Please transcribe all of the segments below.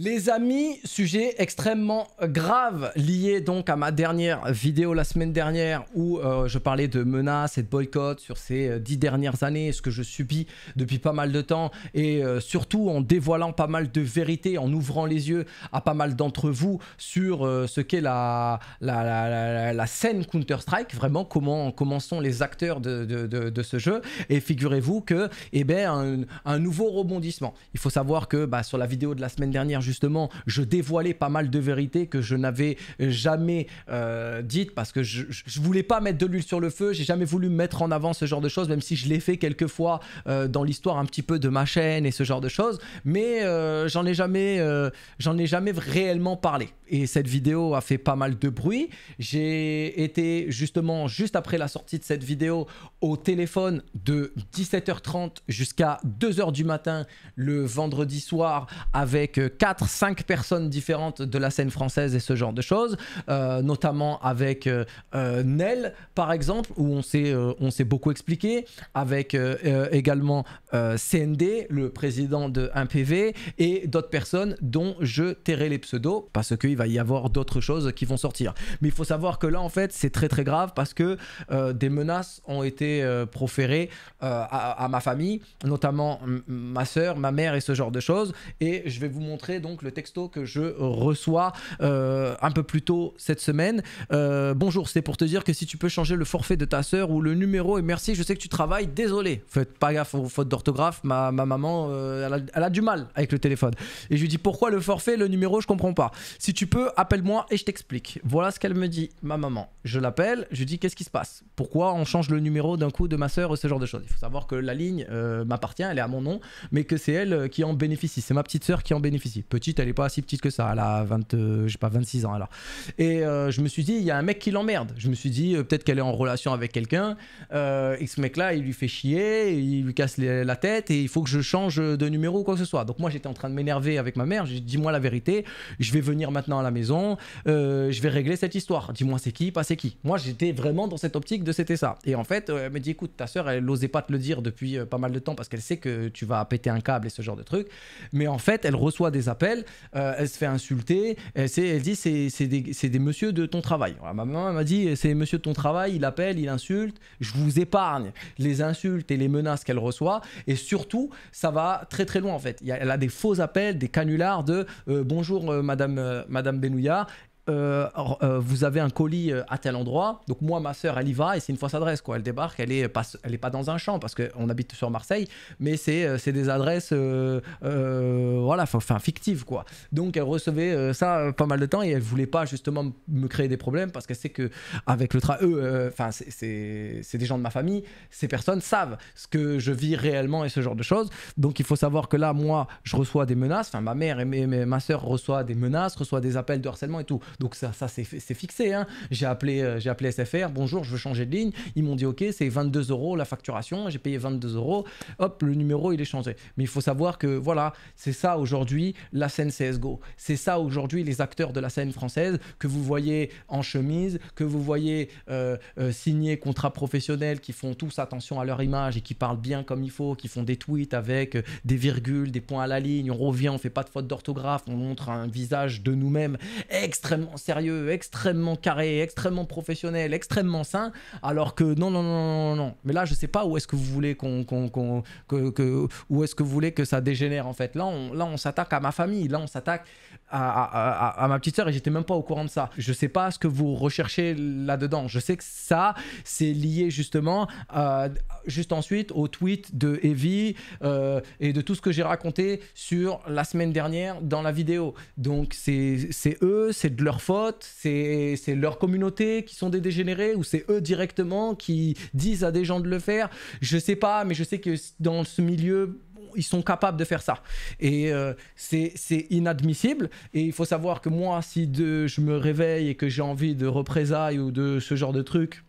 Les amis, sujet extrêmement grave lié donc à ma dernière vidéo la semaine dernière où euh, je parlais de menaces et de boycott sur ces euh, dix dernières années, ce que je subis depuis pas mal de temps et euh, surtout en dévoilant pas mal de vérités, en ouvrant les yeux à pas mal d'entre vous sur ce qu'est la, la, scène Counter-Strike, vraiment comment, sont les acteurs de, ce jeu et figurez-vous que eh ben, un, nouveau rebondissement. Il faut savoir que bah, sur la vidéo de la semaine dernière, justement, je dévoilais pas mal de vérités que je n'avais euh, jamais euh, dites parce que je, voulais pas mettre de l'huile sur le feu, j'ai jamais voulu mettre en avant ce genre de choses, même si je l'ai fait quelques fois euh, dans l'histoire un petit peu de ma chaîne et ce genre de choses, mais j'en ai jamais, j'en ai jamais réellement parlé. Et cette vidéo a fait pas mal de bruit. J'ai été justement juste après la sortie de cette vidéo au téléphone de 17h30 jusqu'à 2h du matin le vendredi soir avec 4 cinq personnes différentes de la scène française et ce genre de choses, euh, notamment avec euh, euh, Nel par exemple, où on s'est s'est beaucoup expliqué, avec également CND, le président de 1PV, et d'autres personnes dont je tairai les pseudos, parce qu'il va y avoir d'autres choses qui vont sortir. Mais il faut savoir que là, en fait, c'est très très grave, parce que des menaces ont été proférées à, à ma famille, notamment ma soeur, ma mère et ce genre de choses, et je vais vous montrer donc le texto que je reçois euh, un peu plus tôt cette semaine. Euh, bonjour, c'est pour te dire que si tu peux changer le forfait de ta sœur ou le numéro, et merci, je sais que tu travailles, désolé. Faites pas gaffe aux fautes d'orthographe, ma, ma, maman, euh, elle, a, du mal avec le téléphone. Et je lui dis pourquoi le forfait, le numéro, je comprends pas. Si tu peux, appelle-moi et je t'explique. Voilà ce qu'elle me dit, ma maman. Je l'appelle, je lui dis qu'est-ce qui se passe Pourquoi on change le numéro d'un coup de ma sœur, ce genre de choses Il faut savoir que la ligne m'appartient, elle est à mon nom, mais que c'est elle qui en bénéficie, c'est ma petite sœur qui en bénéficie petite, elle est pas si petite que ça. Elle a 20, euh, pas, 26 ans alors. Et euh, je me suis dit, il y a un mec qui l'emmerde. Je me suis dit, euh, peut-être qu'elle est en relation avec quelqu'un. et ce mec-là, il lui fait chier, il lui casse la tête et il faut que je change de numéro ou quoi que ce soit. Donc moi, j'étais en train de m'énerver avec ma mère. J'ai dis-moi la vérité. Je vais venir maintenant à la maison. je vais régler cette histoire. Dis-moi c'est qui, pas c'est qui. Moi, j'étais vraiment dans cette optique de c'était ça. Et en fait, elle me dit, écoute, ta soeur, elle n'osait pas te le dire depuis pas mal de temps parce qu'elle sait que tu vas péter un câble et ce genre de truc. Mais en fait, elle reçoit des appels euh, elle se fait insulter, elle, elle dit c'est des, des, messieurs de ton travail. ma maman m'a dit c'est monsieur de ton travail, il appelle, il insulte, je vous épargne les insultes et les menaces qu'elle reçoit, et surtout ça va très très loin en fait. elle a des faux appels, des canulars de euh, bonjour euh, madame, madame Benouya, euh, euh, vous avez un colis euh, à tel endroit. Donc moi, ma sœur, elle y va et c'est une fausse adresse. Quoi. Elle débarque, elle est pas, elle est pas dans un champ parce qu'on habite sur Marseille, mais c'est des adresses voilà, enfin fictives. Quoi. Donc elle recevait ça pas mal de temps et elle voulait pas justement me créer des problèmes parce qu'elle sait que avec le travail, eux, enfin c'est des gens de ma famille, ces personnes savent ce que je vis réellement et ce genre de choses. Donc il faut savoir que là, moi, je reçois des menaces. Enfin, ma mère et ma, ma sœur reçoit des menaces, reçoit des appels de harcèlement et tout. Donc ça, ça c'est fixé. Hein. J'ai appelé, euh, j'ai appelé SFR, bonjour, je veux changer de ligne. Ils m'ont dit ok, c'est 22 euros la facturation, j'ai payé 22 euros, hop, le numéro il est changé. Mais il faut savoir que voilà, c'est ça aujourd'hui la scène CSGO. C'est ça aujourd'hui les acteurs de la scène française que vous voyez en chemise, que vous voyez euh, euh, signer contrat professionnel, qui font tous attention à leur image et qui parlent bien comme il faut, qui font des tweets avec des virgules, des points à la ligne, on revient, on fait pas de faute d'orthographe, on montre un visage de nous-mêmes extrêmement sérieux, extrêmement carré, extrêmement professionnel, extrêmement sain, alors que non, non, non, non, non. Mais là, je sais pas où est-ce que vous voulez qu'on, que, où est que vous voulez que ça dégénère en fait. Là, on, là, on s'attaque à ma famille, là, on s'attaque à, ma petite sœur et j'étais même pas au courant de ça. Je sais pas ce que vous recherchez là-dedans. Je sais que ça, c'est lié justement, euh, juste ensuite au tweet de Evie euh, et de tout ce que j'ai raconté sur la semaine dernière dans la vidéo. Donc c'est eux, c'est de leur faute, c'est leur communauté qui sont des dégénérés ou c'est eux directement qui disent à des gens de le faire. Je sais pas, mais je sais que dans ce milieu, ils sont capables de faire ça. Et euh, c'est inadmissible. Et il faut savoir que moi, si je me réveille et que j'ai envie de représailles ou de ce genre de truc,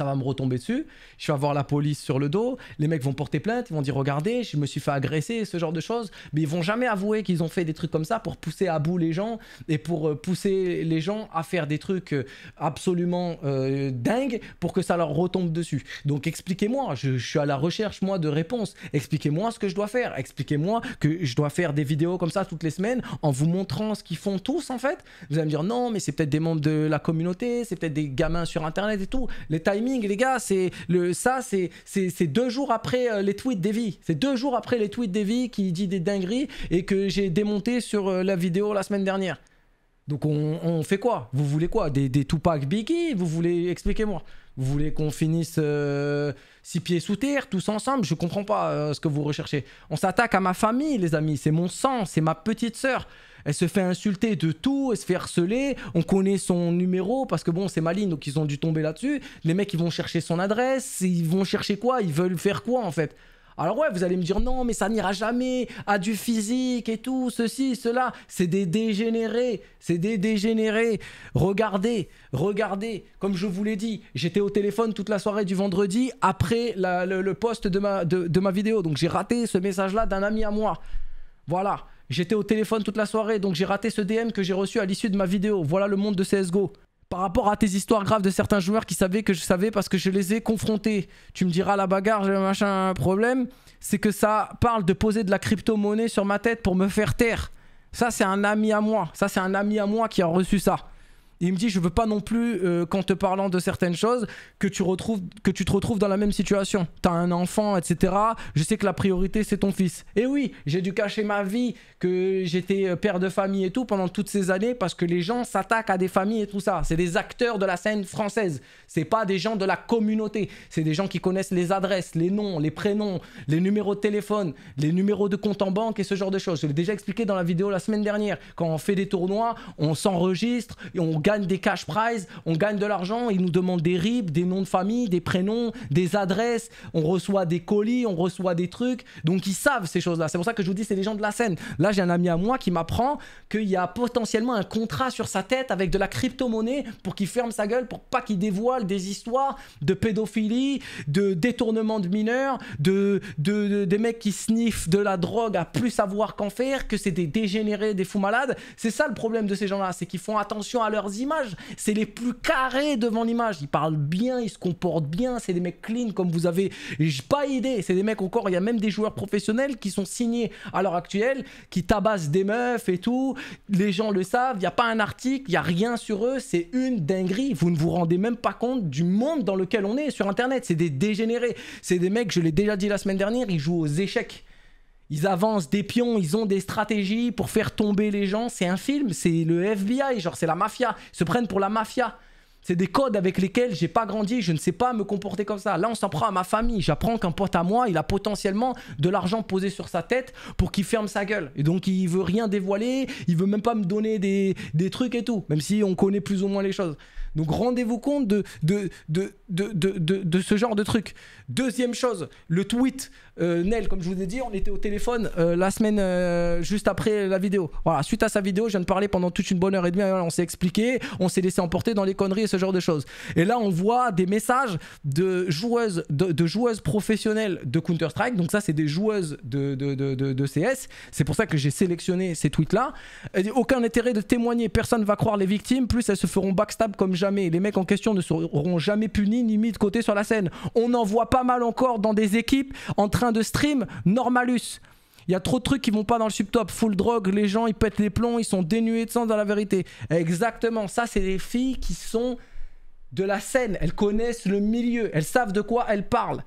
ça va me retomber dessus. Je vais avoir la police sur le dos. Les mecs vont porter plainte, ils vont dire regardez, je me suis fait agresser, ce genre de choses. Mais ils vont jamais avouer qu'ils ont fait des trucs comme ça pour pousser à bout les gens et pour euh, pousser les gens à faire des trucs euh, absolument euh, dingues pour que ça leur retombe dessus. Donc expliquez-moi, je, je, suis à la recherche moi de réponses. Expliquez-moi ce que je dois faire. Expliquez-moi que je dois faire des vidéos comme ça toutes les semaines en vous montrant ce qu'ils font tous en fait. Vous allez me dire non, mais c'est peut-être des membres de la communauté, c'est peut-être des gamins sur internet et tout. Les timings les gars, c'est le ça, c'est c'est deux jours après euh, les tweets d'Evie. C'est deux jours après les tweets d'Evie qui dit des dingueries et que j'ai démonté sur euh, la vidéo la semaine dernière. Donc on, fait quoi Vous voulez quoi des, des, Tupac Biggie Vous voulez expliquer moi Vous voulez qu'on finisse euh, six pieds sous terre, tous ensemble Je comprends pas ce que vous recherchez. On s'attaque à ma famille, les amis. C'est mon sang, c'est ma petite sœur elle se fait insulter de tout, elle se fait harceler, on connaît son numéro parce que bon, c'est maligne donc ils ont dû tomber là-dessus. Les mecs, ils vont chercher son adresse, ils vont chercher quoi Ils veulent faire quoi en fait alors ouais, vous allez me dire non, mais ça n'ira jamais à ah, du physique et tout, ceci, cela. C'est des dégénérés, c'est des dégénérés. Regardez, regardez, comme je vous l'ai dit, j'étais au téléphone toute la soirée du vendredi après le, poste post de ma vidéo. Donc j'ai raté ce message-là d'un ami à moi. Voilà. J'étais au téléphone toute la soirée, donc j'ai raté ce DM que j'ai reçu à l'issue de ma vidéo. Voilà le monde de CSGO. Par rapport à tes histoires graves de certains joueurs qui savaient que je savais parce que je les ai confrontés. Tu me diras la bagarre, le machin, problème. C'est que ça parle de poser de la crypto-monnaie sur ma tête pour me faire taire. Ça, c'est un ami à moi. Ça, c'est un ami à moi qui a reçu ça il me dit, je veux pas non plus quand euh, qu'en te parlant de certaines choses, que tu, retrouves, que tu te retrouves dans la même situation. T'as un enfant, etc. Je sais que la priorité, c'est ton fils. Et oui, j'ai dû cacher ma vie, que j'étais euh, père de famille et tout pendant toutes ces années, parce que les gens s'attaquent à des familles et tout ça. C'est des acteurs de la scène française. C'est pas des gens de la communauté. C'est des gens qui connaissent les adresses, les noms, les prénoms, les numéros de téléphone, les numéros de compte en banque et ce genre de choses. Je l'ai déjà expliqué dans la vidéo la semaine dernière. Quand on fait des tournois, on s'enregistre et on gagne gagne des cash prizes, on gagne de l'argent, ils nous demandent des RIB, des noms de famille, des prénoms, des adresses, on reçoit des colis, on reçoit des trucs. Donc ils savent ces choses-là. C'est pour ça que je vous dis, c'est les gens de la scène. Là, j'ai un ami à moi qui m'apprend qu'il y a potentiellement un contrat sur sa tête avec de la crypto-monnaie pour qu'il ferme sa gueule, pour pas qu'il dévoile des histoires de pédophilie, de détournement de mineurs, de, de, des mecs qui sniffent de la drogue à plus savoir qu'en faire, que c'est des dégénérés, des fous malades. C'est ça le problème de ces gens-là, c'est qu'ils font attention à leurs c'est les plus carrés devant l'image. Ils parlent bien, ils se comportent bien, c'est des mecs clean comme vous avez pas idée. C'est des mecs encore, il y a même des joueurs professionnels qui sont signés à l'heure actuelle, qui tabassent des meufs et tout. Les gens le savent, il n'y a pas un article, il n'y a rien sur eux, c'est une dinguerie. Vous ne vous rendez même pas compte du monde dans lequel on est sur Internet. C'est des dégénérés, c'est des mecs, je l'ai déjà dit la semaine dernière, ils jouent aux échecs. Ils avancent des pions, ils ont des stratégies pour faire tomber les gens. C'est un film, c'est le FBI, genre c'est la mafia. Ils se prennent pour la mafia. C'est des codes avec lesquels j'ai pas grandi, je ne sais pas me comporter comme ça. Là, on s'en prend à ma famille. J'apprends qu'un pote à moi, il a potentiellement de l'argent posé sur sa tête pour qu'il ferme sa gueule. Et donc, il veut rien dévoiler, il veut même pas me donner des, des trucs et tout, même si on connaît plus ou moins les choses. Donc rendez-vous compte de, de, de, de, ce genre de truc. Deuxième chose, le tweet. Euh, Nel, comme je vous ai dit, on était au téléphone euh, la semaine euh, juste après la vidéo. Voilà, suite à sa vidéo, je viens de parler pendant toute une bonne heure et demie. Hein, on s'est expliqué, on s'est laissé emporter dans les conneries et ce genre de choses. Et là, on voit des messages de joueuses, de, joueuses professionnelles de Counter-Strike. Donc, ça, c'est des joueuses de, de CS. C'est pour ça que j'ai sélectionné ces tweets-là. Aucun intérêt de témoigner, personne va croire les victimes, plus elles se feront backstab comme jamais, les mecs en question ne seront jamais punis ni mis de côté sur la scène. On en voit pas mal encore dans des équipes en train de stream Normalus. Il y a trop de trucs qui vont pas dans le subtop. Full drogue, les gens ils pètent les plombs, ils sont dénués de sens dans la vérité. Exactement, ça c'est les filles qui sont de la scène, elles connaissent le milieu, elles savent de quoi elles parlent.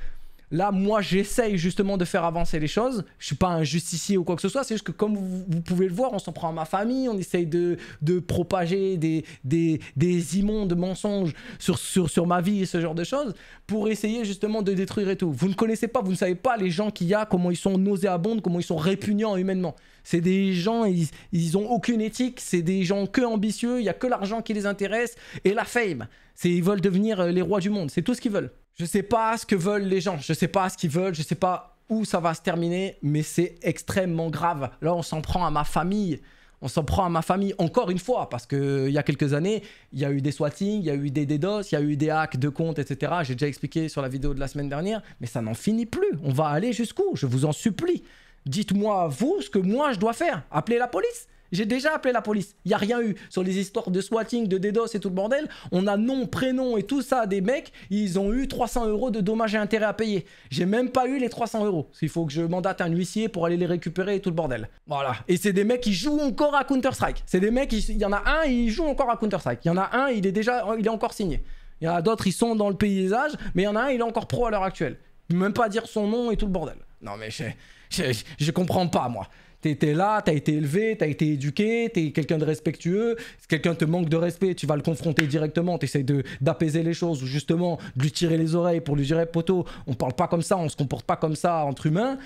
Là, moi, j'essaye justement de faire avancer les choses. Je suis pas un justicier ou quoi que ce soit. C'est juste que, comme vous, pouvez le voir, on s'en prend à ma famille. On essaye de, de propager des, des, des immondes mensonges sur, sur, ma vie et ce genre de choses pour essayer justement de détruire et tout. Vous ne connaissez pas, vous ne savez pas les gens qu'il y a, comment ils sont nauséabondes, comment ils sont répugnants humainement. C'est des gens, ils, ils ont aucune éthique. C'est des gens que ambitieux. Il y a que l'argent qui les intéresse et la fame. C'est ils veulent devenir euh, les rois du monde. C'est tout ce qu'ils veulent. Je sais pas ce que veulent les gens, je sais pas ce qu'ils veulent, je sais pas où ça va se terminer, mais c'est extrêmement grave. Là, on s'en prend à ma famille. On s'en prend à ma famille encore une fois, parce qu'il euh, y a quelques années, il y a eu des swatting, il y a eu des DDoS, il y a eu des hacks de comptes, etc. J'ai déjà expliqué sur la vidéo de la semaine dernière, mais ça n'en finit plus. On va aller jusqu'où Je vous en supplie. Dites-moi, vous, ce que moi je dois faire. Appelez la police. J'ai déjà appelé la police. Il n'y a rien eu. Sur les histoires de swatting, de DDoS et tout le bordel, on a nom, prénom et tout ça des mecs. Ils ont eu 300 euros de dommages et intérêts à payer. J'ai même pas eu les 300 euros. Il faut que je mandate un huissier pour aller les récupérer et tout le bordel. Voilà. Et c'est des mecs qui jouent encore à Counter-Strike. C'est des mecs, il y en a un, il joue encore à Counter-Strike. Il y en a un, il est déjà, il est encore signé. Il y en a d'autres, ils sont dans le paysage, mais il y en a un, il est encore pro à l'heure actuelle. Même pas dire son nom et tout le bordel. Non mais je, je, je comprends pas moi. T'es là, t'as été élevé, t'as été éduqué, t'es quelqu'un de respectueux. Si quelqu'un te manque de respect, tu vas le confronter directement. T'essayes d'apaiser les choses ou justement de lui tirer les oreilles pour lui dire poteau, on parle pas comme ça, on se comporte pas comme ça entre humains.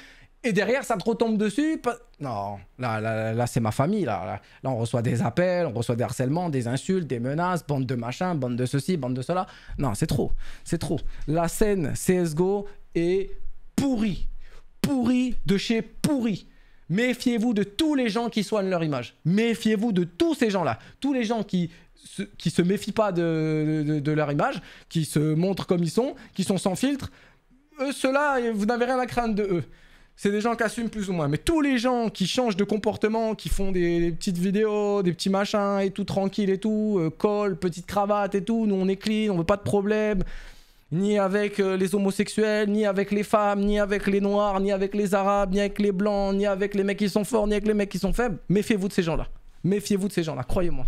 Et derrière, ça te retombe dessus. Non, là, là, là c'est ma famille. Là, là, on reçoit des appels, on reçoit des harcèlements, des insultes, des menaces, bande de machin, bande de ceci, bande de cela. Non, c'est trop. C'est trop. La scène CSGO est pourrie. Pourrie de chez pourrie. Méfiez-vous de tous les gens qui soignent leur image. Méfiez-vous de tous ces gens-là. Tous les gens qui se, qui se méfient pas de, leur image, qui se montrent comme ils sont, qui sont sans filtre. Eux, ceux-là, vous n'avez rien à craindre de eux. C'est des gens qui assument plus ou moins. Mais tous les gens qui changent de comportement, qui font des, petites vidéos, des petits machins et tout tranquille et tout, euh, collent, col, petite cravate et tout, nous on est clean, on veut pas de problème ni avec euh, les homosexuels, ni avec les femmes, ni avec les noirs, ni avec les arabes, ni avec les blancs, ni avec les mecs qui sont forts, ni avec les mecs qui sont faibles. Méfiez-vous de ces gens-là. Méfiez-vous de ces gens-là, croyez-moi.